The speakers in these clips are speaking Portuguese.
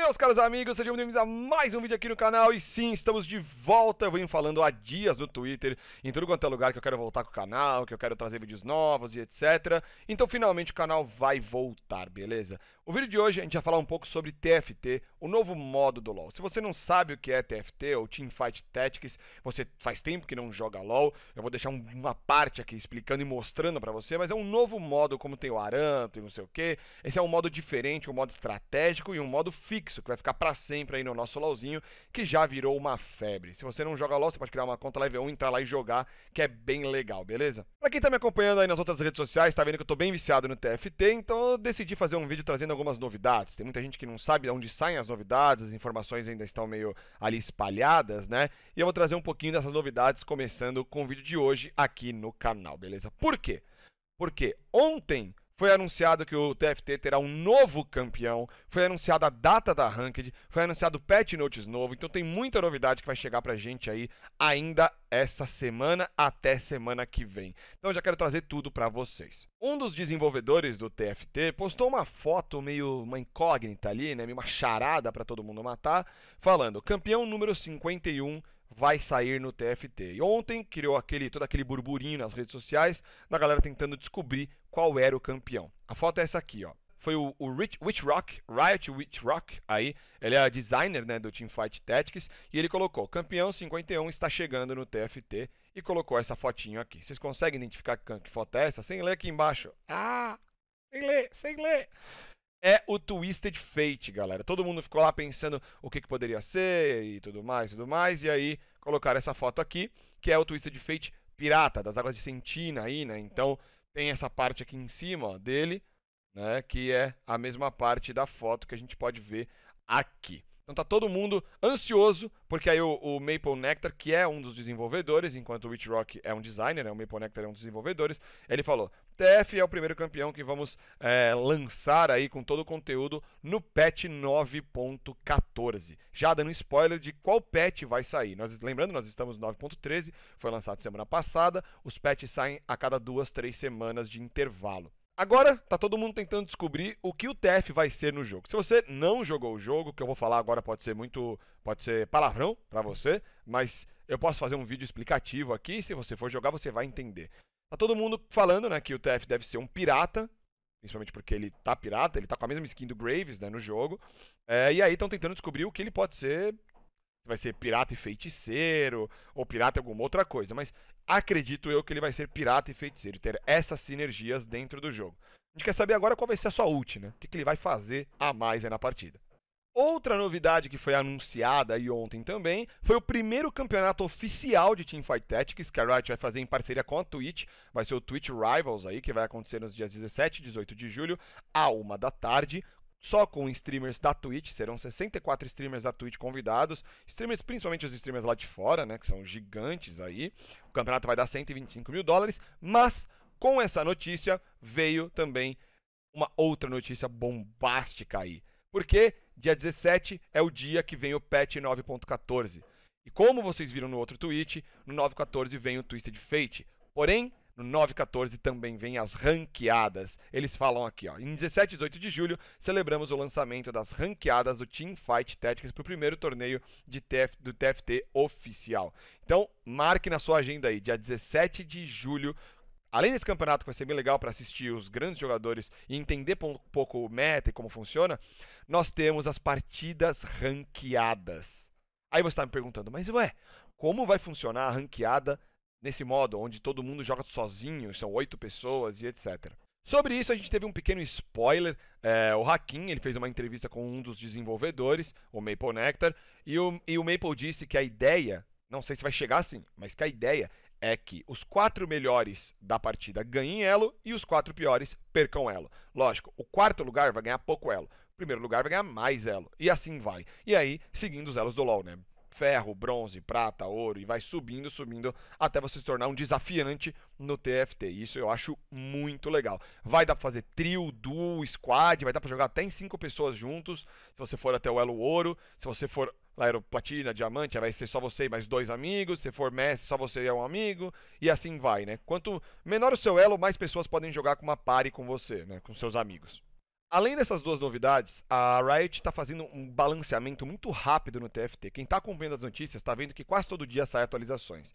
Meus caros amigos, sejam bem-vindos a mais um vídeo aqui no canal E sim, estamos de volta, eu venho falando há dias no Twitter Em tudo quanto é lugar que eu quero voltar com o canal Que eu quero trazer vídeos novos e etc Então finalmente o canal vai voltar, beleza? O vídeo de hoje a gente vai falar um pouco sobre TFT, o novo modo do LoL. Se você não sabe o que é TFT ou Teamfight Tactics, você faz tempo que não joga LoL, eu vou deixar uma parte aqui explicando e mostrando para você, mas é um novo modo, como tem o Aranto e não sei o que. Esse é um modo diferente, um modo estratégico e um modo fixo, que vai ficar para sempre aí no nosso LoLzinho, que já virou uma febre. Se você não joga LoL, você pode criar uma conta level 1, entrar lá e jogar, que é bem legal, beleza? Pra quem tá me acompanhando aí nas outras redes sociais, tá vendo que eu tô bem viciado no TFT, então eu decidi fazer um vídeo trazendo algumas novidades. Tem muita gente que não sabe de onde saem as novidades, as informações ainda estão meio ali espalhadas, né? E eu vou trazer um pouquinho dessas novidades começando com o vídeo de hoje aqui no canal, beleza? Por quê? Porque ontem foi anunciado que o TFT terá um novo campeão, foi anunciada a data da Ranked, foi anunciado o patch notes novo, então tem muita novidade que vai chegar pra gente aí ainda essa semana até semana que vem. Então já quero trazer tudo para vocês. Um dos desenvolvedores do TFT postou uma foto meio uma incógnita ali, né, meio uma charada para todo mundo matar, falando: "Campeão número 51 vai sair no TFT. E ontem criou aquele todo aquele burburinho nas redes sociais da galera tentando descobrir qual era o campeão. A foto é essa aqui, ó. Foi o, o Rich, Witch Rock, Riot Witch Rock, aí, ele é designer né, do Teamfight Tactics, e ele colocou, campeão 51 está chegando no TFT, e colocou essa fotinho aqui. Vocês conseguem identificar que foto é essa? Sem ler aqui embaixo. Ah, sem ler, sem ler é o Twisted Fate, galera. Todo mundo ficou lá pensando o que, que poderia ser e tudo mais, tudo mais. E aí colocaram essa foto aqui, que é o Twisted Fate pirata, das águas de Sentina aí, né? Então tem essa parte aqui em cima ó, dele, né? Que é a mesma parte da foto que a gente pode ver aqui. Então tá todo mundo ansioso, porque aí o, o Maple Nectar, que é um dos desenvolvedores, enquanto o Witch Rock é um designer, né? o Maple Nectar é um dos desenvolvedores, ele falou: TF é o primeiro campeão que vamos é, lançar aí com todo o conteúdo no patch 9.14. Já dando spoiler de qual patch vai sair. Nós, lembrando, nós estamos no 9.13, foi lançado semana passada, os patches saem a cada duas, três semanas de intervalo. Agora, tá todo mundo tentando descobrir o que o TF vai ser no jogo. Se você não jogou o jogo, que eu vou falar agora pode ser muito, pode ser palavrão para você, mas eu posso fazer um vídeo explicativo aqui, se você for jogar você vai entender. Tá todo mundo falando, né, que o TF deve ser um pirata, principalmente porque ele tá pirata, ele tá com a mesma skin do Graves, né, no jogo. É, e aí estão tentando descobrir o que ele pode ser vai ser pirata e feiticeiro, ou pirata e alguma outra coisa, mas acredito eu que ele vai ser pirata e feiticeiro, e ter essas sinergias dentro do jogo. A gente quer saber agora qual vai ser a sua ult, né? O que, que ele vai fazer a mais aí na partida. Outra novidade que foi anunciada aí ontem também foi o primeiro campeonato oficial de Teamfight Tactics que a Riot vai fazer em parceria com a Twitch. Vai ser o Twitch Rivals aí, que vai acontecer nos dias 17 e 18 de julho, à uma da tarde, só com streamers da Twitch, serão 64 streamers da Twitch convidados, streamers, principalmente os streamers lá de fora, né, que são gigantes aí. O campeonato vai dar 125 mil dólares, mas com essa notícia veio também uma outra notícia bombástica aí. Porque dia 17 é o dia que vem o patch 9.14. E como vocês viram no outro tweet, no 9.14 vem o Twisted Fate. Porém, no 914 também vem as ranqueadas. Eles falam aqui, ó. Em 17 e 18 de julho, celebramos o lançamento das ranqueadas do Team Fight Tactics para o primeiro torneio de TF, do TFT oficial. Então, marque na sua agenda aí, dia 17 de julho, Além desse campeonato que vai ser bem legal para assistir os grandes jogadores e entender um pouco o meta e como funciona, nós temos as partidas ranqueadas. Aí você está me perguntando, mas ué, como vai funcionar a ranqueada nesse modo, onde todo mundo joga sozinho, são oito pessoas e etc. Sobre isso, a gente teve um pequeno spoiler. É, o Hakim ele fez uma entrevista com um dos desenvolvedores, o Maple Nectar, e o, e o Maple disse que a ideia, não sei se vai chegar assim, mas que a ideia é que os quatro melhores da partida ganhem elo e os quatro piores percam elo. Lógico, o quarto lugar vai ganhar pouco elo, o primeiro lugar vai ganhar mais elo, e assim vai. E aí, seguindo os elos do LoL, né? ferro, bronze, prata, ouro e vai subindo, subindo até você se tornar um desafiante no TFT. Isso eu acho muito legal. Vai dar para fazer trio, duo, squad, vai dar para jogar até em cinco pessoas juntos, se você for até o elo ouro, se você for era platina, diamante, vai ser só você e mais dois amigos. Se for mestre, só você é um amigo. E assim vai, né? Quanto menor o seu elo, mais pessoas podem jogar com uma pare com você, né? Com seus amigos. Além dessas duas novidades, a Riot está fazendo um balanceamento muito rápido no TFT. Quem está acompanhando as notícias está vendo que quase todo dia saem atualizações.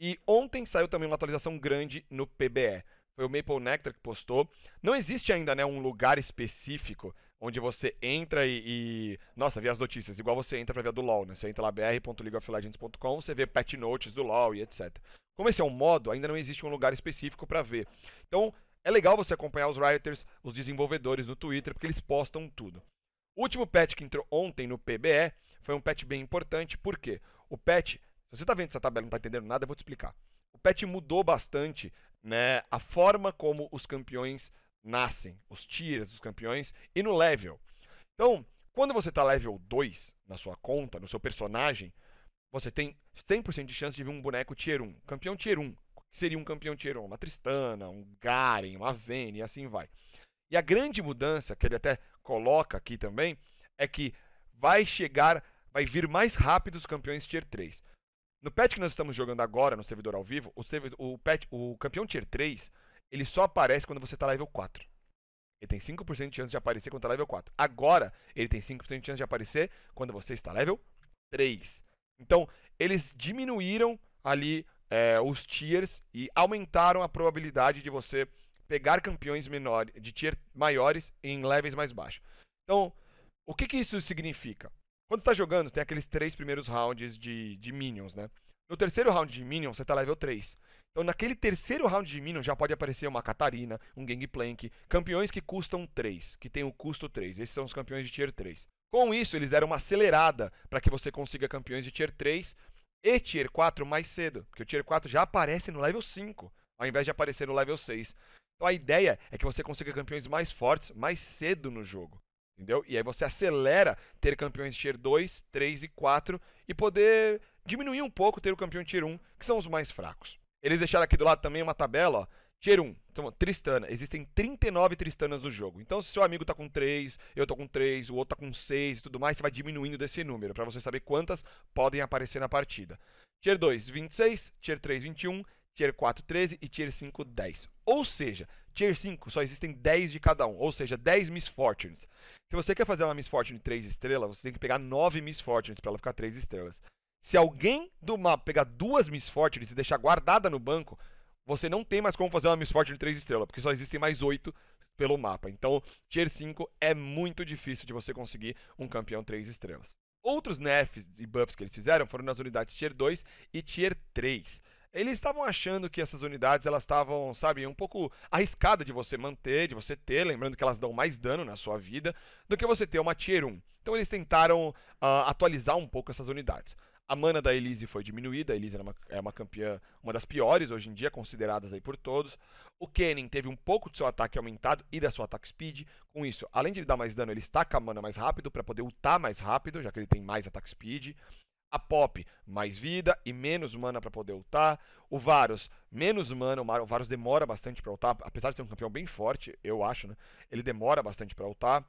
E ontem saiu também uma atualização grande no PBE. Foi o Maple Nectar que postou. Não existe ainda né, um lugar específico onde você entra e, e, Nossa, vê as notícias, igual você entra pra ver a do LoL, né? Você entra lá br.leagueoflegends.com, você vê patch notes do LoL e etc. Como esse é um modo, ainda não existe um lugar específico para ver. Então, é legal você acompanhar os writers, os desenvolvedores no Twitter, porque eles postam tudo. O último patch que entrou ontem no PBE foi um patch bem importante, por quê? O patch, se você está vendo essa tabela e não está entendendo nada, eu vou te explicar. O patch mudou bastante né, a forma como os campeões nascem, os tiers dos campeões e no level. Então, quando você está level 2 na sua conta, no seu personagem, você tem 100% de chance de vir um boneco tier 1, campeão tier 1 seria um campeão Tier 1, uma Tristana, um Garen, uma Vayne, e assim vai. E a grande mudança, que ele até coloca aqui também, é que vai chegar, vai vir mais rápido os campeões Tier 3. No patch que nós estamos jogando agora, no servidor ao vivo, o, o, patch, o campeão Tier 3, ele só aparece quando você está level 4. Ele tem 5% de chance de aparecer quando está level 4. Agora, ele tem 5% de chance de aparecer quando você está level 3. Então, eles diminuíram ali é, os tiers e aumentaram a probabilidade de você pegar campeões menores, de tier maiores em levels mais baixos. Então, o que, que isso significa? Quando está jogando, tem aqueles três primeiros rounds de, de minions, né? No terceiro round de minions, você está level 3. Então, naquele terceiro round de minions, já pode aparecer uma Catarina, um Gangplank, campeões que custam 3, que tem o custo 3. Esses são os campeões de tier 3. Com isso, eles deram uma acelerada para que você consiga campeões de tier 3 e Tier 4 mais cedo, porque o Tier 4 já aparece no level 5, ao invés de aparecer no level 6. Então a ideia é que você consiga campeões mais fortes mais cedo no jogo, entendeu? E aí você acelera ter campeões Tier 2, 3 e 4 e poder diminuir um pouco ter o campeão Tier 1, que são os mais fracos. Eles deixaram aqui do lado também uma tabela, ó, Tier 1, então, Tristana. Existem 39 Tristanas no jogo. Então, se seu amigo tá com 3, eu tô com 3, o outro tá com 6 e tudo mais, você vai diminuindo desse número, para você saber quantas podem aparecer na partida. Tier 2, 26. Tier 3, 21. Tier 4, 13 e Tier 5, 10. Ou seja, Tier 5 só existem 10 de cada um, ou seja, 10 Misfortunes. Se você quer fazer uma Misfortune 3 estrelas, você tem que pegar 9 Misfortunes para ela ficar 3 estrelas. Se alguém do mapa pegar duas Misfortunes e deixar guardada no banco, você não tem mais como fazer uma Miss de 3 estrelas, porque só existem mais 8 pelo mapa. Então, Tier 5 é muito difícil de você conseguir um campeão 3 estrelas. Outros nerfs e buffs que eles fizeram foram nas unidades Tier 2 e Tier 3. Eles estavam achando que essas unidades elas estavam, sabe, um pouco arriscada de você manter, de você ter, lembrando que elas dão mais dano na sua vida do que você ter uma Tier 1. Então eles tentaram uh, atualizar um pouco essas unidades. A mana da Elise foi diminuída, a Elise era uma, é uma campeã, uma das piores hoje em dia, consideradas aí por todos. O Kennen teve um pouco do seu ataque aumentado e da sua attack speed. Com isso, além de ele dar mais dano, ele está com a mana mais rápido para poder ultar mais rápido, já que ele tem mais attack speed. A Pop, mais vida e menos mana para poder ultar. O Varus, menos mana. O Varus demora bastante para ultar. Apesar de ser um campeão bem forte, eu acho, né? Ele demora bastante para ultar.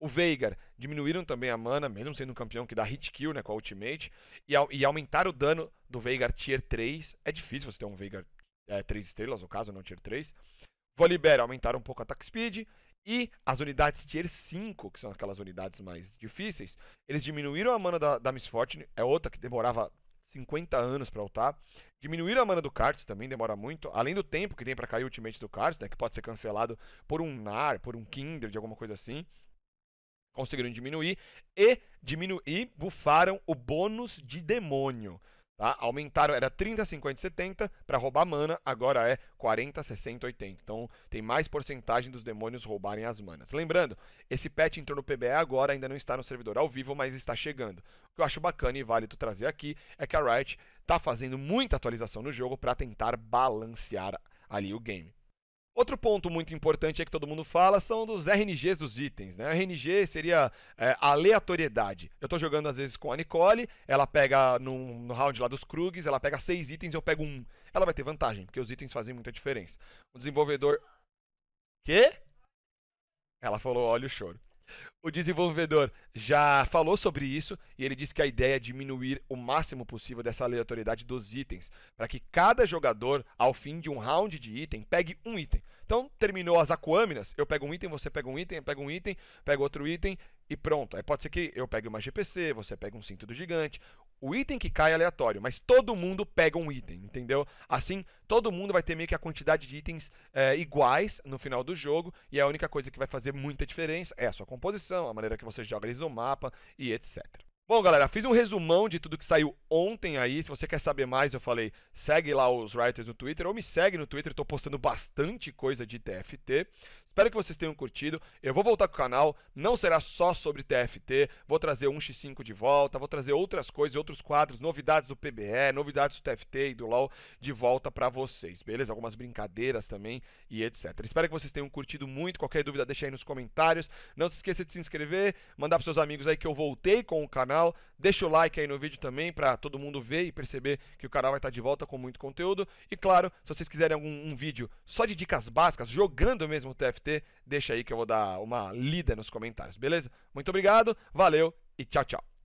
O Veigar, diminuíram também a mana, mesmo sendo um campeão que dá hit kill né, com a ultimate. E, e aumentar o dano do Veigar tier 3. É difícil você ter um Veigar é, 3 estrelas, no caso, não tier 3. Volibear, aumentar um pouco o attack speed. E as unidades Tier 5, que são aquelas unidades mais difíceis, eles diminuíram a mana da, da Misfortune, é outra que demorava 50 anos para ultar. Diminuíram a mana do Karts também, demora muito. Além do tempo que tem para cair o ultimate do Karts, né, que pode ser cancelado por um Nar, por um Kinder, de alguma coisa assim. Conseguiram diminuir. E diminuir, bufaram o bônus de demônio. Tá? Aumentaram, era 30, 50, 70 para roubar mana, agora é 40, 60, 80. Então tem mais porcentagem dos demônios roubarem as manas. Lembrando, esse patch entrou no PBE agora, ainda não está no servidor ao vivo, mas está chegando. O que eu acho bacana e válido trazer aqui é que a Riot está fazendo muita atualização no jogo para tentar balancear ali o game. Outro ponto muito importante é que todo mundo fala são dos RNGs dos itens. Né? RNG seria é, aleatoriedade. Eu estou jogando às vezes com a Nicole, ela pega no, no round lá dos Krugs, ela pega seis itens e eu pego um. Ela vai ter vantagem, porque os itens fazem muita diferença. O desenvolvedor. Quê? Ela falou, olha o choro. O desenvolvedor já falou sobre isso e ele disse que a ideia é diminuir o máximo possível dessa aleatoriedade dos itens, para que cada jogador, ao fim de um round de item, pegue um item. Então, terminou as aquâminas, eu pego um item, você pega um item, eu pego um item, pego outro item, e pronto. Aí pode ser que eu pegue uma GPC, você pegue um cinto do gigante. O item que cai é aleatório, mas todo mundo pega um item, entendeu? Assim, todo mundo vai ter meio que a quantidade de itens é, iguais no final do jogo, e a única coisa que vai fazer muita diferença é a sua composição, a maneira que você joga eles no mapa e etc. Bom, galera, fiz um resumão de tudo que saiu ontem aí. Se você quer saber mais, eu falei, segue lá os writers no Twitter ou me segue no Twitter, estou postando bastante coisa de TFT. Espero que vocês tenham curtido. Eu vou voltar com o canal, não será só sobre TFT, vou trazer 1x5 de volta, vou trazer outras coisas, outros quadros, novidades do PBE, novidades do TFT e do LoL de volta para vocês, beleza? Algumas brincadeiras também e etc. Espero que vocês tenham curtido muito. Qualquer dúvida, deixa aí nos comentários. Não se esqueça de se inscrever, mandar pros seus amigos aí que eu voltei com o canal. Deixa o like aí no vídeo também para todo mundo ver e perceber que o canal vai estar tá de volta com muito conteúdo. E claro, se vocês quiserem algum um vídeo só de dicas básicas, jogando mesmo o TFT, NFT, deixa aí que eu vou dar uma lida nos comentários, beleza? Muito obrigado, valeu e tchau, tchau.